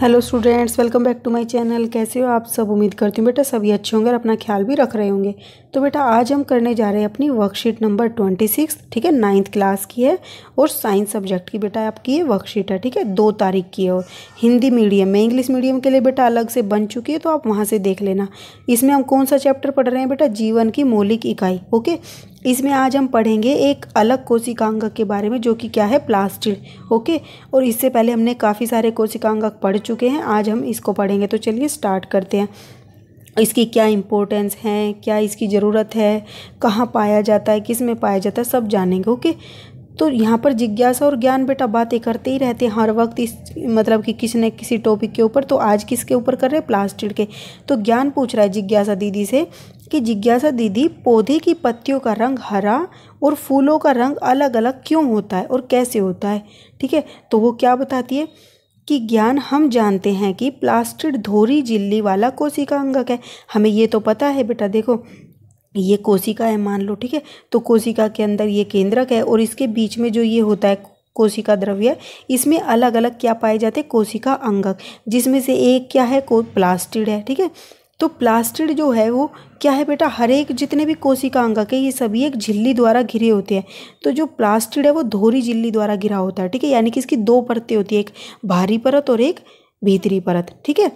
hello students welcome back to my channel कैसे हो आप सब उम्मीद करती हूँ बेटा सभी अच्छे होंगे और अपना ख्याल भी रख रहे होंगे तो बेटा आज हम करने जा रहे हैं अपनी वर्कशीट नंबर ट्वेंटी सिक्स ठीक है नाइन्थ क्लास की है और साइंस सब्जेक्ट की बेटा आपकी ये वर्कशीट है ठीक है दो तारीख की है और हिंदी मीडियम में इंग्लिश मीडियम के लिए बेटा अलग से बन चुकी है तो आप वहाँ से देख लेना इसमें हम कौन सा चैप्टर पढ़ रहे हैं बेटा जीवन की मौलिक इकाई ओके इसमें आज हम पढ़ेंगे एक अलग कोशिकांगक के बारे में जो कि क्या है प्लास्टिड ओके और इससे पहले हमने काफ़ी सारे कोशिकांगक पढ़ चुके हैं आज हम इसको पढ़ेंगे तो चलिए स्टार्ट करते हैं इसकी क्या इम्पोर्टेंस है क्या इसकी ज़रूरत है कहाँ पाया जाता है किस में पाया जाता है सब जानेंगे ओके तो यहाँ पर जिज्ञासा और ज्ञान बेटा बातें करते ही रहते हैं हर वक्त इस मतलब कि किसी न किसी टॉपिक के ऊपर तो आज किसके ऊपर कर रहे हैं प्लास्टिक के तो ज्ञान पूछ रहा है जिज्ञासा दीदी से कि जिज्ञासा दीदी पौधे की पत्तियों का रंग हरा और फूलों का रंग अलग अलग क्यों होता है और कैसे होता है ठीक है तो वो क्या बताती है कि ज्ञान हम जानते हैं कि प्लास्टिड धोरी झिल्ली वाला कोशिका अंगक है हमें ये तो पता है बेटा देखो ये कोशिका है मान लो ठीक है तो कोशिका के अंदर ये केंद्रक है और इसके बीच में जो ये होता है कोशिका द्रव्य इसमें अलग अलग क्या पाए जाते हैं कोशिका अंगक जिसमें से एक क्या है को प्लास्टिड है ठीक है तो प्लास्टिड जो है वो क्या है बेटा हर एक जितने भी कोशिका अंगक है ये सभी एक झिल्ली द्वारा घिरे होते हैं तो जो प्लास्टिड है वो धोरी झिल्ली द्वारा घिरा होता है ठीक है यानी कि इसकी दो परतें होती है एक भारी परत और एक भीतरी परत ठीक है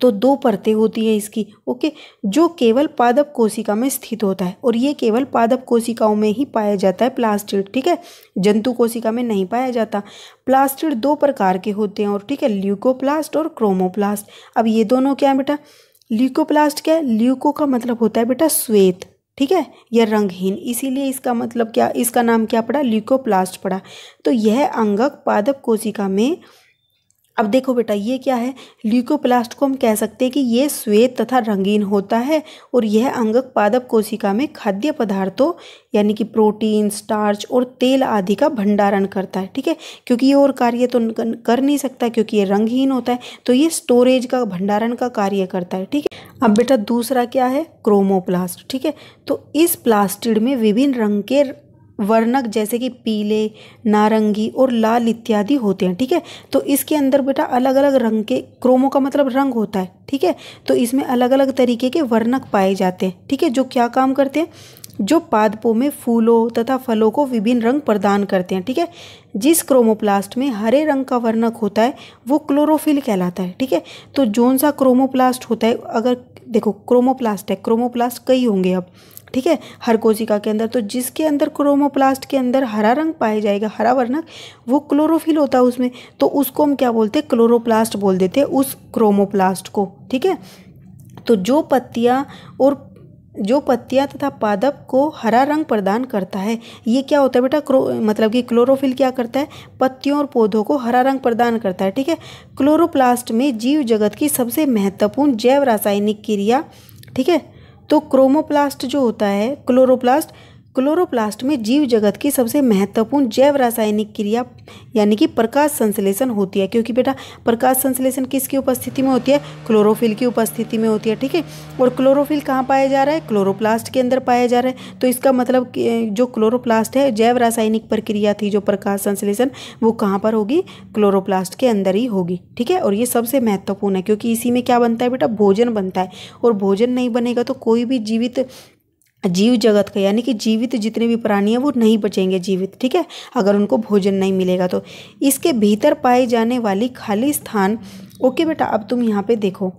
तो दो परतें होती है इसकी ओके जो केवल पादप कोशिका में स्थित होता है और ये केवल पादप कोशिकाओं में ही पाया जाता है प्लास्टिड ठीक है जंतु कोशिका में नहीं पाया जाता प्लास्टिड दो प्रकार के होते हैं और ठीक है ल्यूकोप्लास्ट और क्रोमोप्लास्ट अब ये दोनों क्या है बेटा ल्यूकोप्लास्ट क्या है ल्यूको का मतलब होता है बेटा श्वेत ठीक है या रंगहीन इसीलिए इसका मतलब क्या इसका नाम क्या पड़ा ल्यूकोप्लास्ट पड़ा तो यह अंगक पादप कोशिका में अब देखो बेटा ये क्या है ल्यूकोप्लास्ट को हम कह सकते हैं कि ये श्वेत तथा रंगीन होता है और यह अंगक पादप कोशिका में खाद्य पदार्थों यानी कि प्रोटीन स्टार्च और तेल आदि का भंडारण करता है ठीक है क्योंकि ये और कार्य तो कर नहीं सकता क्योंकि ये रंगहीन होता है तो ये स्टोरेज का भंडारण का कार्य करता है ठीक है अब बेटा दूसरा क्या है क्रोमोप्लास्ट ठीक है तो इस प्लास्टिड में विभिन्न रंग के वर्णक जैसे कि पीले नारंगी और लाल इत्यादि होते हैं ठीक है तो इसके अंदर बेटा अलग अलग रंग के क्रोमो का मतलब रंग होता है ठीक है तो इसमें अलग अलग तरीके के वर्णक पाए जाते हैं ठीक है जो क्या काम करते हैं जो पादपों में फूलों तथा फलों को विभिन्न रंग प्रदान करते हैं ठीक है जिस क्रोमोप्लास्ट में हरे रंग का वर्णक होता है वो क्लोरोफिल कहलाता है ठीक है तो जौन सा क्रोमोप्लास्ट होता है अगर देखो क्रोमोप्लास्ट है क्रोमोप्लास्ट कई होंगे अब ठीक है हर कोशिका के अंदर तो जिसके अंदर क्रोमोप्लास्ट के अंदर हरा रंग पाया जाएगा हरा वर्णक वो क्लोरोफिल होता है उसमें तो उसको हम क्या बोलते हैं क्लोरोप्लास्ट बोल देते हैं उस क्रोमोप्लास्ट को ठीक है तो जो पत्तियाँ और जो पत्तियाँ तथा पादप को हरा रंग प्रदान करता है ये क्या होता है बेटा क्रो मतलब कि क्लोरोफिल क्या करता है पत्तियों और पौधों को हरा रंग प्रदान करता है ठीक है क्लोरोप्लास्ट में जीव जगत की सबसे महत्वपूर्ण जैव रासायनिक क्रिया ठीक है तो क्रोमोप्लास्ट जो होता है क्लोरोप्लास्ट क्लोरोप्लास्ट में जीव जगत की सबसे महत्वपूर्ण जैव रासायनिक क्रिया यानी कि प्रकाश संश्लेषण होती है क्योंकि बेटा प्रकाश संश्लेषण किसकी उपस्थिति में होती है क्लोरोफिल की उपस्थिति में होती है ठीक है और क्लोरोफिल कहाँ पाया जा रहा है क्लोरोप्लास्ट के अंदर पाया जा रहा है तो इसका मतलब जो क्लोरोप्लास्ट है जैव रासायनिक प्रक्रिया थी जो प्रकाश संश्लेषण वो कहाँ पर होगी क्लोरोप्लास्ट के अंदर ही होगी ठीक है और ये सबसे महत्वपूर्ण है क्योंकि इसी में क्या बनता है बेटा भोजन बनता है और भोजन नहीं बनेगा तो कोई भी जीवित जीव जगत का यानी कि जीवित जितने भी प्राणी हैं वो नहीं बचेंगे जीवित ठीक है अगर उनको भोजन नहीं मिलेगा तो इसके भीतर पाए जाने वाली खाली स्थान ओके बेटा अब तुम यहाँ पे देखो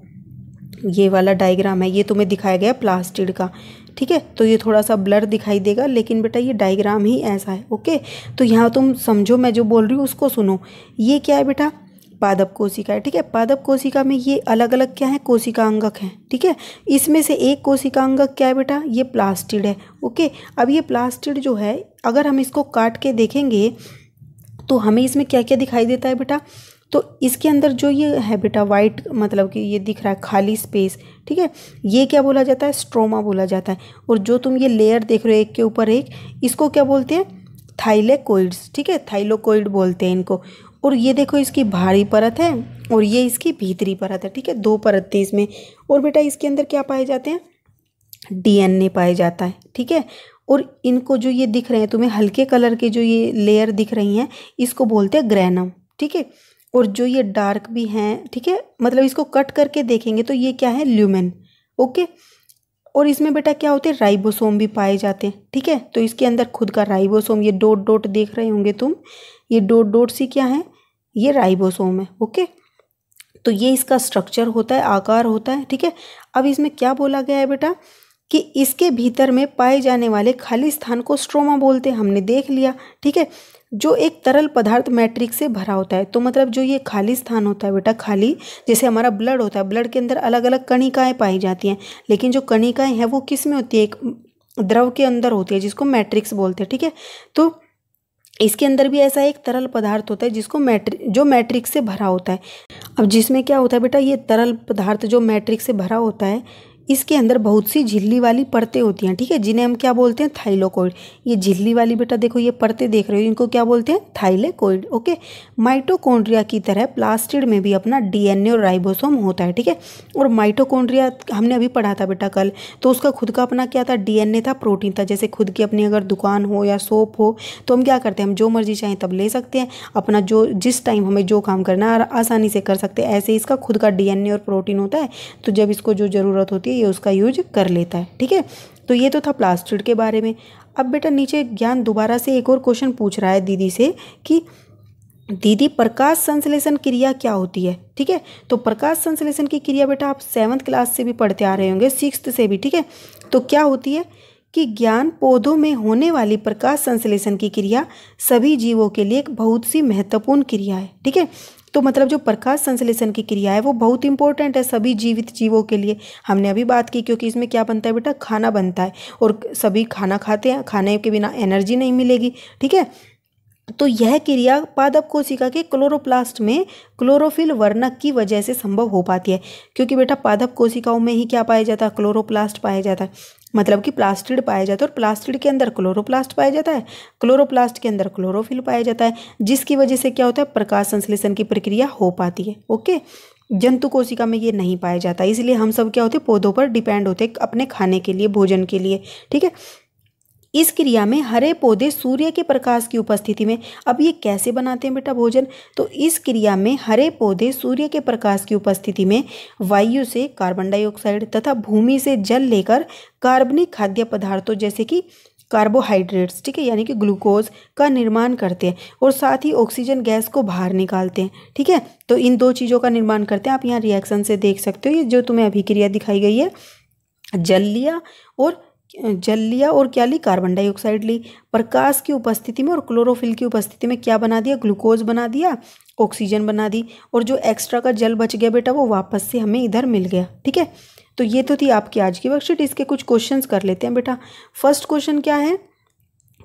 ये वाला डायग्राम है ये तुम्हें दिखाया गया प्लास्टिड का ठीक है तो ये थोड़ा सा ब्लर दिखाई देगा लेकिन बेटा ये डायग्राम ही ऐसा है ओके तो यहाँ तुम समझो मैं जो बोल रही हूँ उसको सुनो ये क्या है बेटा पादप कोशिका है ठीक है पादप कोशिका में ये अलग अलग क्या है कोशिका अंगक हैं ठीक है इसमें से एक कोशिका अंगक क्या है बेटा ये प्लास्टिड है ओके अब ये प्लास्टिड जो है अगर हम इसको काट के देखेंगे तो हमें इसमें क्या क्या दिखाई देता है बेटा तो इसके अंदर जो ये है बेटा वाइट मतलब कि ये दिख रहा है खाली स्पेस ठीक है ये क्या बोला जाता है स्ट्रोमा बोला जाता है और जो तुम ये लेयर देख रहे हो एक के ऊपर एक इसको क्या बोलते हैं थाइलेकोइड्स ठीक है थाइलोकोइड बोलते हैं इनको और ये देखो इसकी भारी परत है और ये इसकी भीतरी परत है ठीक है दो परत थी इसमें और बेटा इसके अंदर क्या पाए जाते हैं डीएनए पाया जाता है ठीक है और इनको जो ये दिख रहे हैं तुम्हें हल्के कलर के जो ये लेयर दिख रही हैं इसको बोलते हैं ग्रैनम ठीक है और जो ये डार्क भी हैं ठीक है मतलब इसको कट करके देखेंगे तो ये क्या है ल्यूमेन ओके और इसमें बेटा क्या होते हैं राइबोसोम भी पाए जाते हैं ठीक है तो इसके अंदर खुद का राइबोसोम ये डोट डोट देख रहे होंगे तुम ये डोट डोट सी क्या है ये राइबोसोम है ओके तो ये इसका स्ट्रक्चर होता है आकार होता है ठीक है अब इसमें क्या बोला गया है बेटा कि इसके भीतर में पाए जाने वाले खाली स्थान को स्ट्रोमा बोलते हैं हमने देख लिया ठीक है जो एक तरल पदार्थ मैट्रिक से भरा होता है तो मतलब जो ये खाली स्थान होता है बेटा खाली जैसे हमारा ब्लड होता है ब्लड के अंदर अलग अलग कणिकाएँ पाई जाती हैं लेकिन जो कणिकाएं हैं वो किस में होती है एक द्रव के अंदर होती है जिसको मैट्रिक्स बोलते हैं ठीक है तो इसके अंदर भी ऐसा एक तरल पदार्थ होता है जिसको मैट्रिक जो मैट्रिक से भरा होता है अब जिसमें क्या होता है बेटा ये तरल पदार्थ जो मैट्रिक से भरा होता है इसके अंदर बहुत सी झिल्ली वाली परतें होती हैं ठीक है जिन्हें हम क्या बोलते हैं थाइलोकोइड ये झिल्ली वाली बेटा देखो ये परतें देख रहे हो इनको क्या बोलते हैं थाइलेकोइड ओके माइटोकोन्ड्रिया की तरह प्लास्टिड में भी अपना डीएनए और राइबोसोम होता है ठीक है और माइटोकोन्ड्रिया हमने अभी पढ़ा था बेटा कल तो उसका खुद का अपना क्या था डीएनए था प्रोटीन था जैसे खुद की अपनी अगर दुकान हो या सोप हो तो हम क्या करते हैं हम जो मर्जी चाहें तब ले सकते हैं अपना जो जिस टाइम हमें जो काम करना है आसानी से कर सकते हैं ऐसे इसका खुद का डी और प्रोटीन होता है तो जब इसको जो ज़रूरत होती है ये उसका यूज कर लेता है ठीक है तो ये तो था प्लास्टिड के बारे में अब बेटा नीचे ज्ञान दोबारा से एक और क्वेश्चन पूछ रहा है दीदी से कि दीदी प्रकाश संश्लेषण क्रिया क्या होती है ठीक है तो प्रकाश संश्लेषण की क्रिया बेटा आप सेवन्थ क्लास से भी पढ़ते आ रहे होंगे सिक्स्थ से भी ठीक है तो क्या होती है कि ज्ञान पौधों में होने वाली प्रकाश संश्लेषण की क्रिया सभी जीवों के लिए एक बहुत सी महत्वपूर्ण क्रिया है ठीक है तो मतलब जो प्रकाश संश्लेषण की क्रिया है वो बहुत इंपॉर्टेंट है सभी जीवित जीवों के लिए हमने अभी बात की क्योंकि इसमें क्या बनता है बेटा खाना बनता है और सभी खाना खाते हैं खाने के बिना एनर्जी नहीं मिलेगी ठीक है तो यह क्रिया पादप कोशिका के क्लोरोप्लास्ट में क्लोरोफिल वर्णक की वजह से संभव हो पाती है क्योंकि बेटा पादप कोशिकाओं में ही क्या पाया जाता है क्लोरोप्लास्ट पाया जाता है मतलब कि प्लास्टिड पाया जाता है और प्लास्टिड के अंदर क्लोरोप्लास्ट पाया जाता है क्लोरोप्लास्ट के अंदर क्लोरोफिल पाया जाता है जिसकी वजह से क्या होता है प्रकाश संश्लेषण की प्रक्रिया हो पाती है ओके जंतु कोशिका में ये नहीं पाया जाता इसलिए हम सब क्या होते हैं पौधों पर डिपेंड होते हैं अपने खाने के लिए भोजन के लिए ठीक है इस क्रिया में हरे पौधे सूर्य के प्रकाश की उपस्थिति में अब ये कैसे बनाते हैं बेटा भोजन तो इस क्रिया में हरे पौधे सूर्य के प्रकाश की उपस्थिति में वायु से कार्बन डाइऑक्साइड तथा भूमि से जल लेकर कार्बनिक खाद्य पदार्थों जैसे कि कार्बोहाइड्रेट्स ठीक है यानी कि ग्लूकोज का निर्माण करते हैं और साथ ही ऑक्सीजन गैस को बाहर निकालते हैं ठीक है तो इन दो चीज़ों का निर्माण करते हैं आप यहाँ रिएक्शन से देख सकते हो ये जो तुम्हें अभिक्रिया दिखाई गई है जल लिया और जल लिया और क्या ली कार्बन डाइऑक्साइड ली प्रकाश की उपस्थिति में और क्लोरोफिल की उपस्थिति में क्या बना दिया ग्लूकोज बना दिया ऑक्सीजन बना दी और जो एक्स्ट्रा का जल बच गया बेटा वो वापस से हमें इधर मिल गया ठीक है तो ये तो थी आपकी आज की वर्कशीट इसके कुछ क्वेश्चन कर लेते हैं बेटा फर्स्ट क्वेश्चन क्या है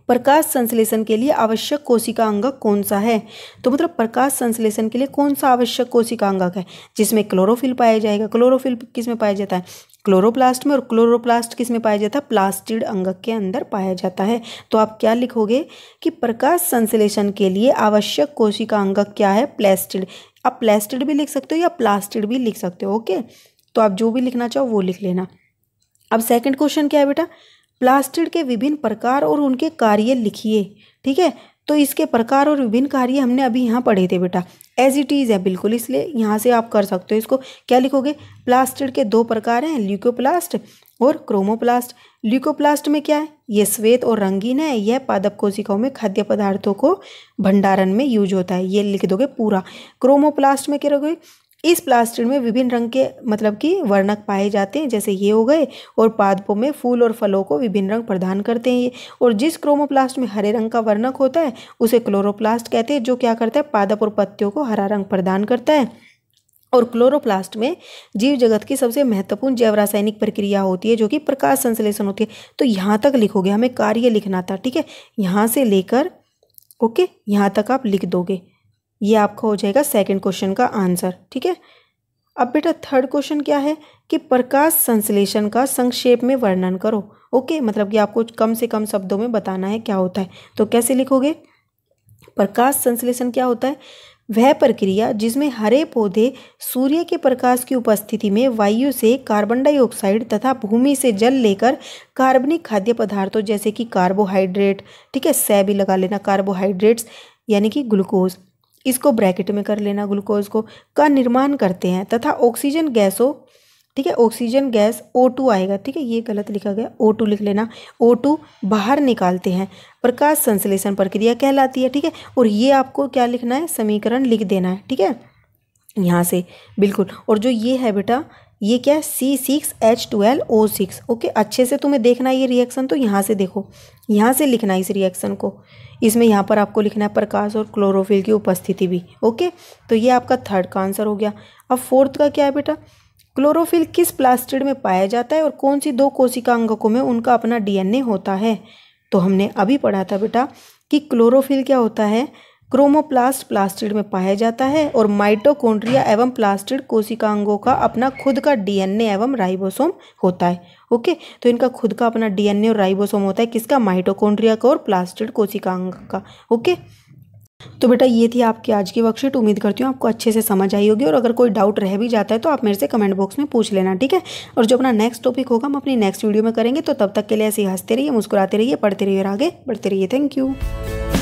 प्रकाश संश्लेषण के लिए आवश्यक कोशिका अंगक कौन सा है तो मतलब प्रकाश संश्लेषण के लिए कौन सा आवश्यक कोशिका अंगक है जिसमें क्लोरोफिल पाया जाएगा क्लोरोफिल किस में पाया जाता है क्लोरोप्लास्ट में और क्लोरोप्लास्ट किस में पाया जाता है प्लास्टिड अंगक के अंदर पाया जाता है तो आप क्या लिखोगे कि प्रकाश संश्लेषण के लिए आवश्यक कोशिका अंगक क्या है प्लास्टिड आप प्लास्टिड भी लिख सकते हो या प्लास्टिड भी लिख सकते हो ओके तो आप जो भी लिखना चाहो वो लिख लेना अब सेकेंड क्वेश्चन क्या है बेटा प्लास्टिड के विभिन्न प्रकार और उनके कार्य लिखिए ठीक है तो इसके प्रकार और विभिन्न कार्य हमने अभी यहाँ पढ़े थे बेटा एज इट इज़ है बिल्कुल इसलिए यहाँ से आप कर सकते हो इसको क्या लिखोगे प्लास्टिड के दो प्रकार हैं ल्यूकोप्लास्ट और क्रोमोप्लास्ट ल्यूकोप्लास्ट में क्या है ये श्वेत और रंगीन है यह पादप कोशिकाओं में खाद्य पदार्थों को भंडारण में यूज होता है ये लिख दोगे पूरा क्रोमोप्लास्ट में क्या रहोगे इस प्लास्टिड में विभिन्न रंग के मतलब कि वर्णक पाए जाते हैं जैसे ये हो गए और पादपों में फूल और फलों को विभिन्न रंग प्रदान करते हैं ये और जिस क्रोमोप्लास्ट में हरे रंग का वर्णक होता है उसे क्लोरोप्लास्ट कहते हैं जो क्या करता है पादप और पत्तियों को हरा रंग प्रदान करता है और क्लोरोप्लास्ट में जीव जगत की सबसे महत्वपूर्ण जैव रासायनिक प्रक्रिया होती है जो कि प्रकाश संश्लेषण होती है तो यहाँ तक लिखोगे हमें कार्य लिखना था ठीक है यहाँ से लेकर ओके यहाँ तक आप लिख दोगे ये आपका हो जाएगा सेकंड क्वेश्चन का आंसर ठीक है अब बेटा थर्ड क्वेश्चन क्या है कि प्रकाश संश्लेषण का संक्षेप में वर्णन करो ओके मतलब कि आपको कम से कम शब्दों में बताना है क्या होता है तो कैसे लिखोगे प्रकाश संश्लेषण क्या होता है वह प्रक्रिया जिसमें हरे पौधे सूर्य के प्रकाश की उपस्थिति में वायु से कार्बन डाइऑक्साइड तथा भूमि से जल लेकर कार्बनिक खाद्य पदार्थों जैसे कि कार्बोहाइड्रेट ठीक है सै भी लगा लेना कार्बोहाइड्रेट्स यानी कि ग्लूकोज इसको ब्रैकेट में कर लेना ग्लूकोज को का निर्माण करते हैं तथा ऑक्सीजन गैसों ठीक है ऑक्सीजन गैस O2 आएगा ठीक है ये गलत लिखा गया O2 लिख लेना O2 बाहर निकालते हैं प्रकाश संश्लेषण प्रक्रिया कहलाती है ठीक है और ये आपको क्या लिखना है समीकरण लिख देना है ठीक है यहाँ से बिल्कुल और जो ये है बेटा ये क्या है C six H twelve O six okay अच्छे से तुम्हें देखना है ये रिएक्शन तो यहाँ से देखो यहाँ से लिखना है इस रिएक्शन को इसमें यहाँ पर आपको लिखना है प्रकाश और क्लोरोफिल की उपस्थिति भी ओके तो ये आपका थर्ड का आंसर हो गया अब फोर्थ का क्या है बेटा क्लोरोफिल किस प्लास्टिड में पाया जाता है और कौन सी दो कोशिका अंगकों में उनका अपना डीएनए होता है तो हमने अभी पढ़ा था बेटा कि क्लोरोफिल क्या होता है क्रोमोप्लास्ट प्लास्टिड में पाया जाता है और माइटोकोन्ड्रिया एवं प्लास्टिड कोशिकांगों का अपना खुद का डीएनए एवं राइबोसोम होता है ओके तो इनका खुद का अपना डीएनए और राइबोसोम होता है किसका माइटोकोन्ड्रिया का और प्लास्टिड कोशिकांग का ओके तो बेटा ये थी आपकी आज की वर्कशीट उम्मीद करती हूँ आपको अच्छे से समझ आई होगी और अगर कोई डाउट रह भी जाता है तो आप मेरे से कमेंट बॉक्स में पूछ लेना ठीक है और जो अपना नेक्स्ट टॉपिक होगा हम अपनी नेक्स्ट वीडियो में करेंगे तो तब तक के लिए ऐसे हंसते रहिए मुस्कुराते रहिए पढ़ते रहिए और आगे बढ़ते रहिए थैंक यू